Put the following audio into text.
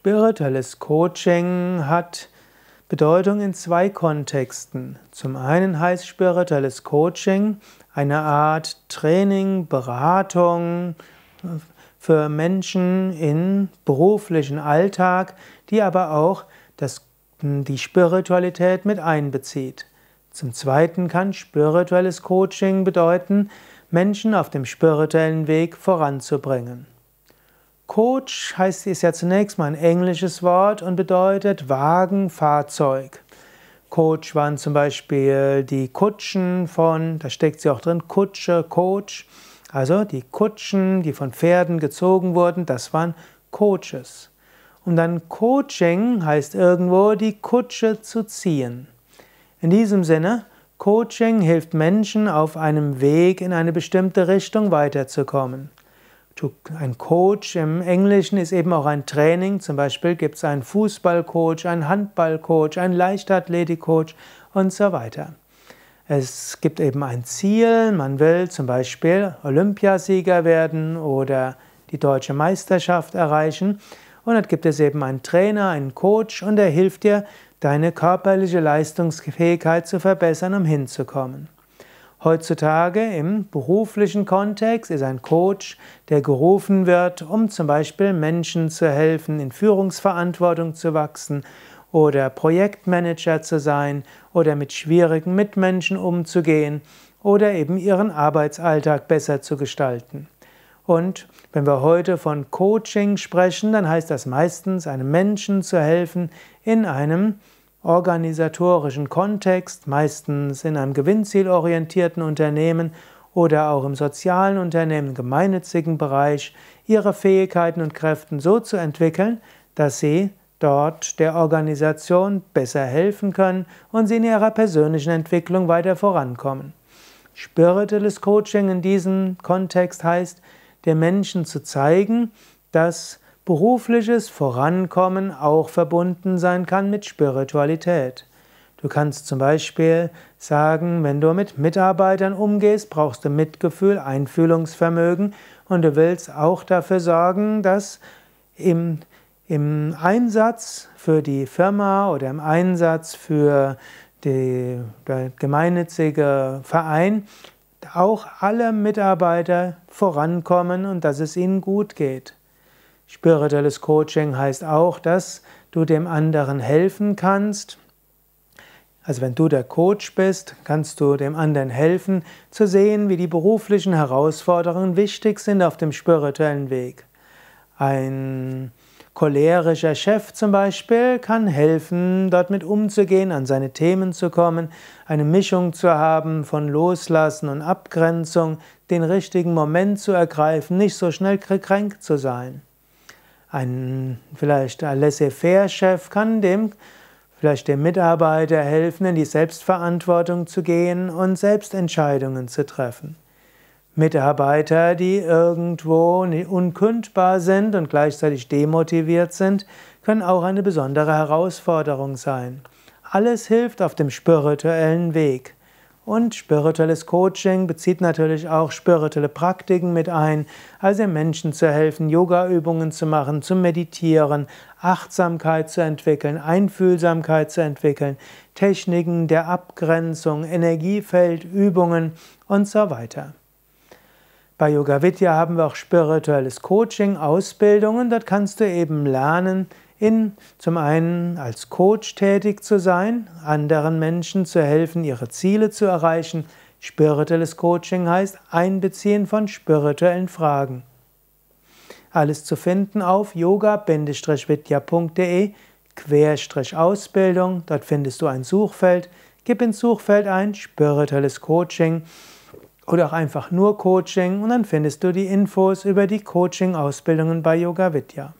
Spirituelles Coaching hat Bedeutung in zwei Kontexten. Zum einen heißt spirituelles Coaching eine Art Training, Beratung für Menschen im beruflichen Alltag, die aber auch das, die Spiritualität mit einbezieht. Zum Zweiten kann spirituelles Coaching bedeuten, Menschen auf dem spirituellen Weg voranzubringen. Coach heißt, ist ja zunächst mal ein englisches Wort und bedeutet Wagenfahrzeug. Coach waren zum Beispiel die Kutschen von, da steckt sie auch drin, Kutsche, Coach. Also die Kutschen, die von Pferden gezogen wurden, das waren Coaches. Und dann Coaching heißt irgendwo, die Kutsche zu ziehen. In diesem Sinne, Coaching hilft Menschen auf einem Weg in eine bestimmte Richtung weiterzukommen. Ein Coach im Englischen ist eben auch ein Training. Zum Beispiel gibt es einen Fußballcoach, einen Handballcoach, einen Leichtathletikcoach und so weiter. Es gibt eben ein Ziel. Man will zum Beispiel Olympiasieger werden oder die deutsche Meisterschaft erreichen. Und dann gibt es eben einen Trainer, einen Coach und der hilft dir, deine körperliche Leistungsfähigkeit zu verbessern, um hinzukommen. Heutzutage im beruflichen Kontext ist ein Coach, der gerufen wird, um zum Beispiel Menschen zu helfen, in Führungsverantwortung zu wachsen oder Projektmanager zu sein oder mit schwierigen Mitmenschen umzugehen oder eben ihren Arbeitsalltag besser zu gestalten. Und wenn wir heute von Coaching sprechen, dann heißt das meistens, einem Menschen zu helfen in einem organisatorischen Kontext, meistens in einem gewinnzielorientierten Unternehmen oder auch im sozialen Unternehmen, gemeinnützigen Bereich, ihre Fähigkeiten und Kräfte so zu entwickeln, dass sie dort der Organisation besser helfen können und sie in ihrer persönlichen Entwicklung weiter vorankommen. Spirituelles Coaching in diesem Kontext heißt, den Menschen zu zeigen, dass berufliches Vorankommen auch verbunden sein kann mit Spiritualität. Du kannst zum Beispiel sagen, wenn du mit Mitarbeitern umgehst, brauchst du Mitgefühl, Einfühlungsvermögen und du willst auch dafür sorgen, dass im, im Einsatz für die Firma oder im Einsatz für die, der gemeinnützige Verein auch alle Mitarbeiter vorankommen und dass es ihnen gut geht. Spirituelles Coaching heißt auch, dass du dem anderen helfen kannst. Also wenn du der Coach bist, kannst du dem anderen helfen, zu sehen, wie die beruflichen Herausforderungen wichtig sind auf dem spirituellen Weg. Ein cholerischer Chef zum Beispiel kann helfen, dort mit umzugehen, an seine Themen zu kommen, eine Mischung zu haben von Loslassen und Abgrenzung, den richtigen Moment zu ergreifen, nicht so schnell gekränkt zu sein. Ein vielleicht ein Laissez-faire-Chef kann dem vielleicht dem Mitarbeiter helfen, in die Selbstverantwortung zu gehen und Selbstentscheidungen zu treffen. Mitarbeiter, die irgendwo unkündbar sind und gleichzeitig demotiviert sind, können auch eine besondere Herausforderung sein. Alles hilft auf dem spirituellen Weg. Und spirituelles Coaching bezieht natürlich auch spirituelle Praktiken mit ein, also Menschen zu helfen, Yoga-Übungen zu machen, zu meditieren, Achtsamkeit zu entwickeln, Einfühlsamkeit zu entwickeln, Techniken der Abgrenzung, Energiefeld, Übungen und so weiter. Bei Yoga Vidya haben wir auch spirituelles Coaching, Ausbildungen, dort kannst du eben lernen, in zum einen als Coach tätig zu sein, anderen Menschen zu helfen, ihre Ziele zu erreichen. Spirituelles Coaching heißt Einbeziehen von spirituellen Fragen. Alles zu finden auf yoga-vidya.de ausbildung Dort findest du ein Suchfeld. Gib ins Suchfeld ein spirituelles Coaching oder auch einfach nur Coaching und dann findest du die Infos über die Coaching-Ausbildungen bei Yoga Vidya.